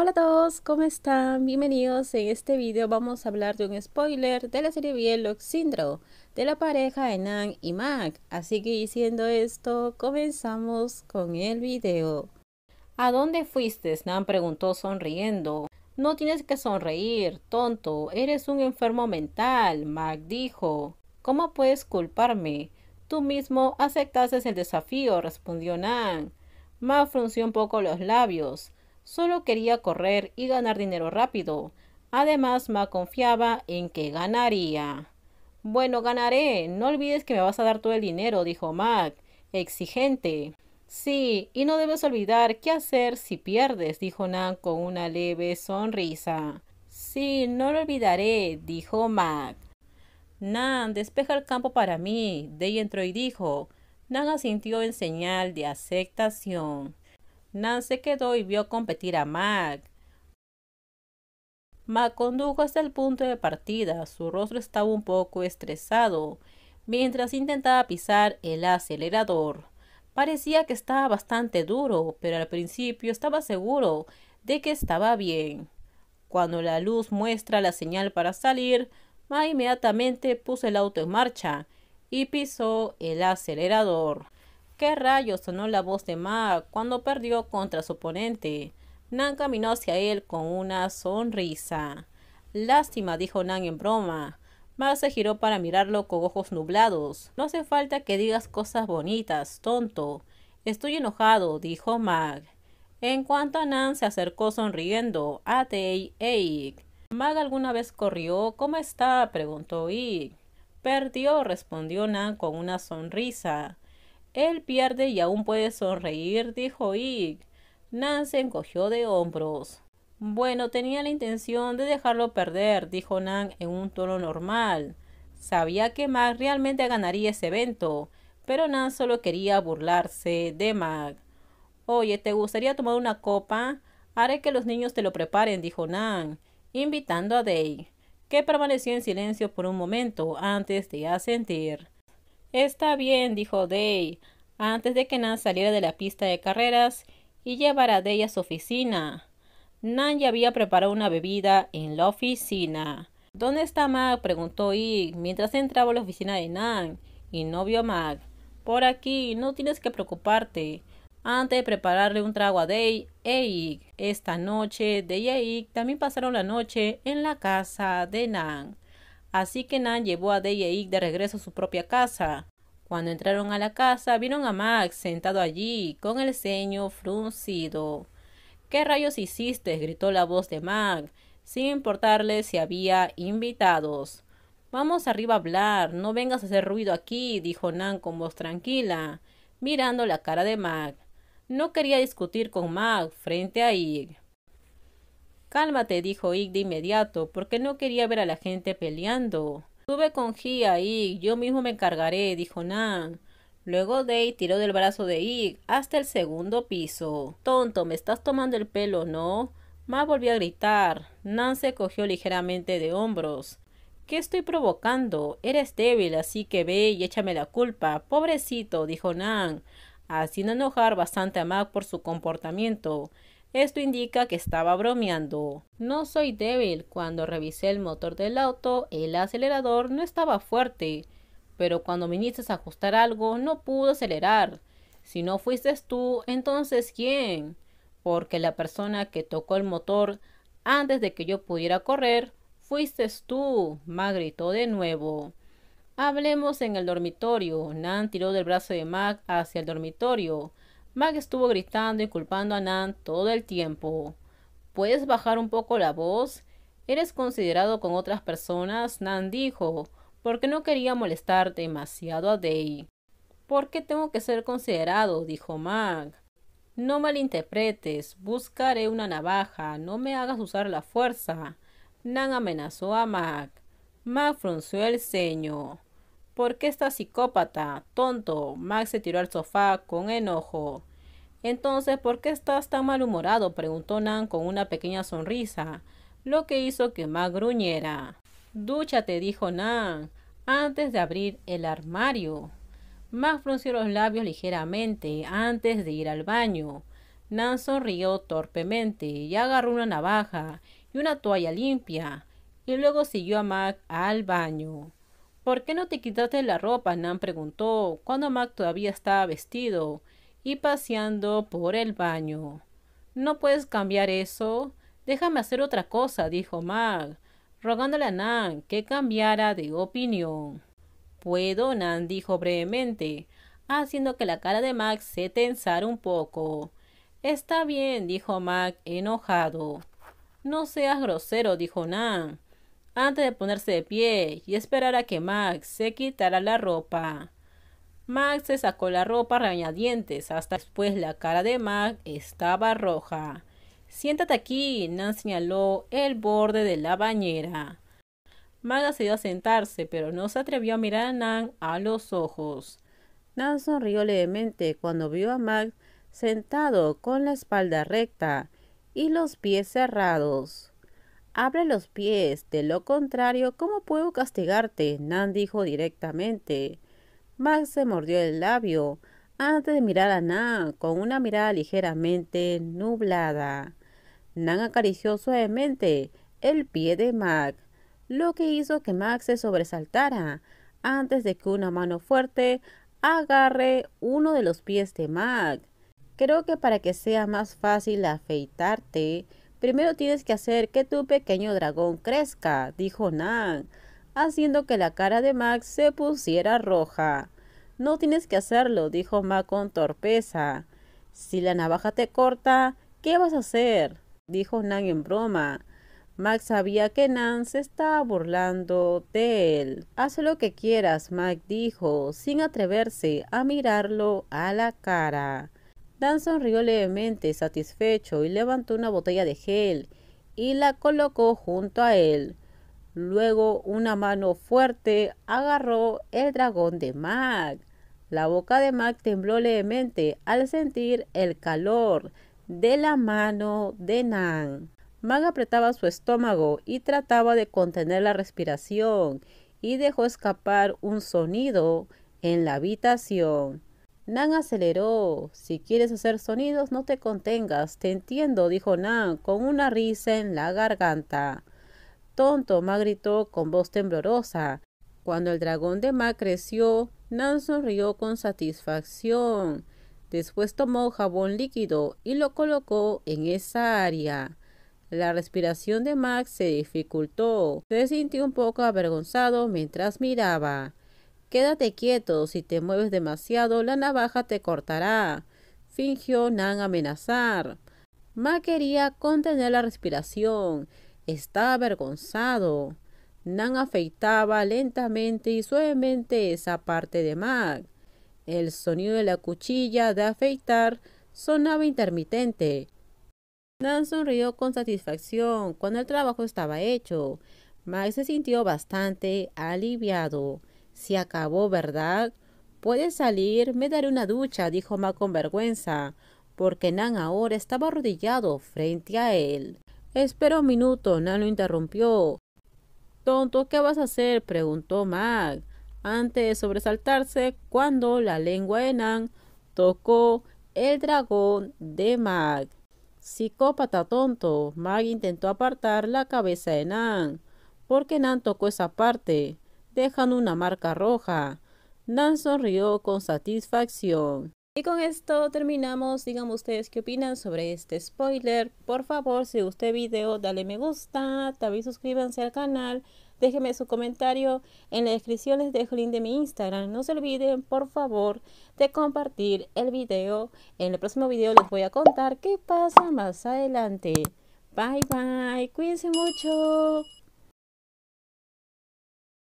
Hola a todos, ¿cómo están? Bienvenidos. En este video vamos a hablar de un spoiler de la serie Bielox Syndrome de la pareja Nan y Mac. Así que diciendo esto, comenzamos con el video. ¿A dónde fuiste? Nan preguntó sonriendo. No tienes que sonreír, tonto. Eres un enfermo mental, Mac dijo. ¿Cómo puedes culparme? Tú mismo aceptaste el desafío, respondió Nan. Mac frunció un poco los labios. Solo quería correr y ganar dinero rápido. Además, Mac confiaba en que ganaría. Bueno, ganaré. No olvides que me vas a dar todo el dinero, dijo Mac, exigente. Sí, y no debes olvidar qué hacer si pierdes, dijo Nan con una leve sonrisa. Sí, no lo olvidaré, dijo Mac. Nan, despeja el campo para mí. Dey entró y dijo. Nan asintió en señal de aceptación. Nan se quedó y vio competir a Mac. Mac condujo hasta el punto de partida. Su rostro estaba un poco estresado. Mientras intentaba pisar el acelerador, parecía que estaba bastante duro, pero al principio estaba seguro de que estaba bien. Cuando la luz muestra la señal para salir, Ma inmediatamente puso el auto en marcha y pisó el acelerador. ¿Qué rayos sonó la voz de Mag cuando perdió contra su oponente? Nan caminó hacia él con una sonrisa. Lástima, dijo Nan en broma. Mag se giró para mirarlo con ojos nublados. No hace falta que digas cosas bonitas, tonto. Estoy enojado, dijo Mag. En cuanto a Nan se acercó sonriendo, ate Eik. Mag alguna vez corrió. ¿Cómo está? preguntó Eik. Perdió, respondió Nan con una sonrisa. Él pierde y aún puede sonreír, dijo Ig. Nan se encogió de hombros. Bueno, tenía la intención de dejarlo perder, dijo Nan en un tono normal. Sabía que Mac realmente ganaría ese evento, pero Nan solo quería burlarse de Mac. Oye, ¿te gustaría tomar una copa? Haré que los niños te lo preparen, dijo Nan, invitando a Day, que permaneció en silencio por un momento antes de asentir. Está bien, dijo Day antes de que Nan saliera de la pista de carreras y llevara a day a su oficina. Nan ya había preparado una bebida en la oficina. ¿Dónde está Mac? preguntó Ig mientras entraba a la oficina de Nan y no vio a Mac. Por aquí, no tienes que preocuparte. Antes de prepararle un trago a Day e Ig, esta noche Day e Ig también pasaron la noche en la casa de Nan. Así que Nan llevó a Day e Ig de regreso a su propia casa. Cuando entraron a la casa, vieron a Mag sentado allí, con el ceño fruncido. ¿Qué rayos hiciste? gritó la voz de Mag, sin importarle si había invitados. Vamos arriba a hablar, no vengas a hacer ruido aquí, dijo Nan con voz tranquila, mirando la cara de Mac. No quería discutir con Mac frente a Ig. Cálmate, dijo Ig de inmediato, porque no quería ver a la gente peleando. Sube con Gia, a Ig, yo mismo me encargaré, dijo Nan. Luego Day tiró del brazo de Ig hasta el segundo piso. Tonto, me estás tomando el pelo, ¿no? Ma volvió a gritar. Nan se cogió ligeramente de hombros. ¿Qué estoy provocando? Eres débil, así que ve y échame la culpa. Pobrecito, dijo Nan, haciendo enojar bastante a Mac por su comportamiento. Esto indica que estaba bromeando. No soy débil. Cuando revisé el motor del auto, el acelerador no estaba fuerte. Pero cuando me inicias a ajustar algo, no pudo acelerar. Si no fuiste tú, entonces ¿quién? Porque la persona que tocó el motor antes de que yo pudiera correr, fuiste tú, ma gritó de nuevo. Hablemos en el dormitorio. Nan tiró del brazo de Mac hacia el dormitorio. Mac estuvo gritando y culpando a Nan todo el tiempo. ¿Puedes bajar un poco la voz? Eres considerado con otras personas, Nan dijo, porque no quería molestar demasiado a Day. ¿Por qué tengo que ser considerado? dijo Mag. No malinterpretes, buscaré una navaja, no me hagas usar la fuerza. Nan amenazó a Mac. Mac frunció el ceño. ¿Por qué estás psicópata? Tonto. Mac se tiró al sofá con enojo. Entonces, ¿por qué estás tan malhumorado? preguntó Nan con una pequeña sonrisa, lo que hizo que Mac gruñera. Dúchate, dijo Nan, antes de abrir el armario. Mac frunció los labios ligeramente antes de ir al baño. Nan sonrió torpemente y agarró una navaja y una toalla limpia, y luego siguió a Mac al baño. ¿Por qué no te quitaste la ropa? Nan preguntó, cuando Mac todavía estaba vestido y paseando por el baño. No puedes cambiar eso. Déjame hacer otra cosa, dijo Mac, rogándole a Nan que cambiara de opinión. Puedo, Nan dijo brevemente, haciendo que la cara de Mac se tensara un poco. Está bien, dijo Mac enojado. No seas grosero, dijo Nan, antes de ponerse de pie y esperar a que Mac se quitara la ropa. Max se sacó la ropa regañadientes, hasta después la cara de Max estaba roja. Siéntate aquí, Nan señaló el borde de la bañera. Max accedió a sentarse, pero no se atrevió a mirar a Nan a los ojos. Nan sonrió levemente cuando vio a Max sentado con la espalda recta y los pies cerrados. Abre los pies, de lo contrario, ¿cómo puedo castigarte? Nan dijo directamente. Max se mordió el labio antes de mirar a Nan con una mirada ligeramente nublada. Nan acarició suavemente el pie de Max, lo que hizo que Max se sobresaltara antes de que una mano fuerte agarre uno de los pies de Max. Creo que para que sea más fácil afeitarte, primero tienes que hacer que tu pequeño dragón crezca, dijo Nan haciendo que la cara de Max se pusiera roja. No tienes que hacerlo, dijo Max con torpeza. Si la navaja te corta, ¿qué vas a hacer? dijo Nan en broma. Max sabía que Nan se estaba burlando de él. Haz lo que quieras, Max dijo, sin atreverse a mirarlo a la cara. Dan sonrió levemente, satisfecho, y levantó una botella de gel y la colocó junto a él. Luego una mano fuerte agarró el dragón de Mac. La boca de Mac tembló levemente al sentir el calor de la mano de Nan. Mac apretaba su estómago y trataba de contener la respiración y dejó escapar un sonido en la habitación. Nan aceleró. Si quieres hacer sonidos, no te contengas. Te entiendo, dijo Nan con una risa en la garganta tonto! Ma gritó con voz temblorosa. Cuando el dragón de Ma creció, Nan sonrió con satisfacción. Después tomó jabón líquido y lo colocó en esa área. La respiración de Max se dificultó. Se sintió un poco avergonzado mientras miraba. Quédate quieto, si te mueves demasiado la navaja te cortará, fingió Nan amenazar. Ma quería contener la respiración, estaba avergonzado. Nan afeitaba lentamente y suavemente esa parte de Mac. El sonido de la cuchilla de afeitar sonaba intermitente. Nan sonrió con satisfacción cuando el trabajo estaba hecho. Mac se sintió bastante aliviado. Se acabó, ¿verdad? Puedes salir, me daré una ducha, dijo Mac con vergüenza, porque Nan ahora estaba arrodillado frente a él. Espera un minuto, Nan lo interrumpió. Tonto, ¿qué vas a hacer? preguntó Mag, antes de sobresaltarse cuando la lengua de Nan tocó el dragón de Mag. Psicópata tonto, Mag intentó apartar la cabeza de Nan, porque Nan tocó esa parte, dejando una marca roja. Nan sonrió con satisfacción. Y con esto terminamos. Díganme ustedes qué opinan sobre este spoiler. Por favor, si usted el video, dale me gusta. También suscríbanse al canal. Déjenme su comentario. En la descripción les dejo el link de mi Instagram. No se olviden, por favor, de compartir el video. En el próximo video les voy a contar qué pasa más adelante. Bye bye. Cuídense mucho.